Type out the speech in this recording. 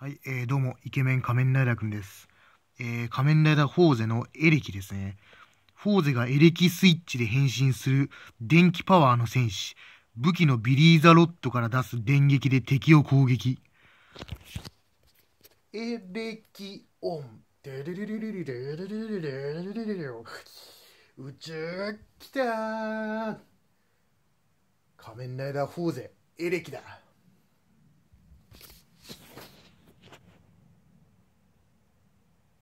はい、えー、どうも、イケメン仮面ライダーくんです。えー、仮面ライダーフォーゼのエレキですね。フォーゼがエレキスイッチで変身する電気パワーの戦士。武器のビリーザロットから出す電撃で敵を攻撃。エレキオン。デレレレレレレレレレレレレレレ宇宙が来た仮面ライダーフォーゼ、エレキだ。